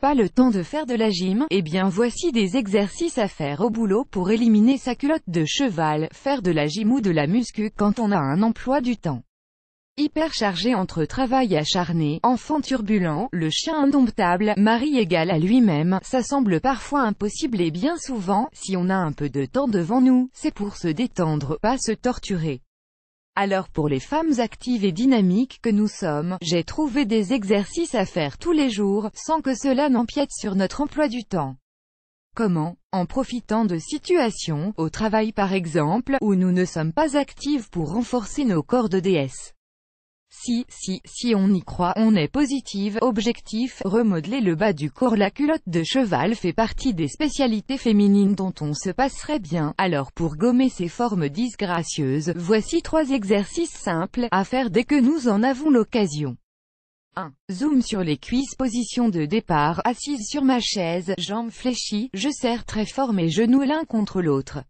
Pas le temps de faire de la gym Eh bien voici des exercices à faire au boulot pour éliminer sa culotte de cheval, faire de la gym ou de la muscu quand on a un emploi du temps. Hyper chargé entre travail acharné, enfant turbulent, le chien indomptable, mari égal à lui-même, ça semble parfois impossible et bien souvent, si on a un peu de temps devant nous, c'est pour se détendre, pas se torturer. Alors pour les femmes actives et dynamiques que nous sommes, j'ai trouvé des exercices à faire tous les jours, sans que cela n'empiète sur notre emploi du temps. Comment En profitant de situations, au travail par exemple, où nous ne sommes pas actives pour renforcer nos corps de déesse. Si, si, si on y croit, on est positive, objectif, remodeler le bas du corps la culotte de cheval fait partie des spécialités féminines dont on se passerait bien, alors pour gommer ces formes disgracieuses, voici trois exercices simples, à faire dès que nous en avons l'occasion. 1. Zoom sur les cuisses Position de départ, assise sur ma chaise, jambes fléchies, je serre très fort mes genoux l'un contre l'autre.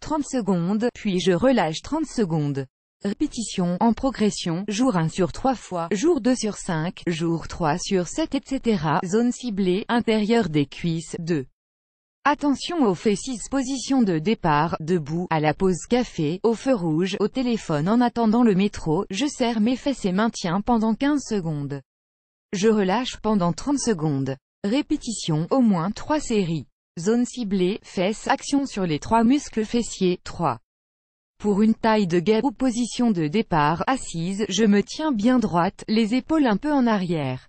30 secondes, puis je relâche 30 secondes répétition en progression, jour 1 sur 3 fois, jour 2 sur 5, jour 3 sur 7 etc. Zone ciblée, intérieur des cuisses, 2. Attention aux fesses position de départ, debout, à la pause café, au feu rouge, au téléphone en attendant le métro, je serre mes fesses et maintiens pendant 15 secondes. Je relâche pendant 30 secondes. Répétition, au moins 3 séries. Zone ciblée, fesses, action sur les 3 muscles fessiers, 3. Pour une taille de guêpe ou position de départ, assise, je me tiens bien droite, les épaules un peu en arrière.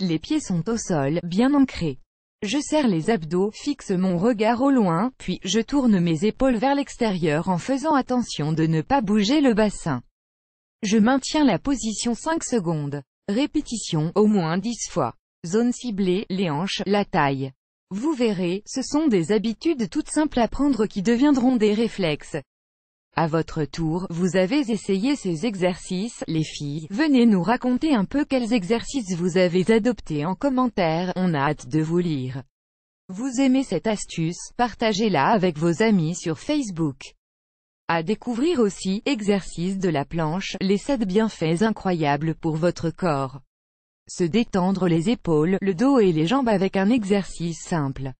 Les pieds sont au sol, bien ancrés. Je serre les abdos, fixe mon regard au loin, puis je tourne mes épaules vers l'extérieur en faisant attention de ne pas bouger le bassin. Je maintiens la position 5 secondes. Répétition, au moins 10 fois. Zone ciblée, les hanches, la taille. Vous verrez, ce sont des habitudes toutes simples à prendre qui deviendront des réflexes. À votre tour, vous avez essayé ces exercices, les filles, venez nous raconter un peu quels exercices vous avez adoptés en commentaire, on a hâte de vous lire. Vous aimez cette astuce, partagez-la avec vos amis sur Facebook. À découvrir aussi, exercice de la planche, les 7 bienfaits incroyables pour votre corps. Se détendre les épaules, le dos et les jambes avec un exercice simple.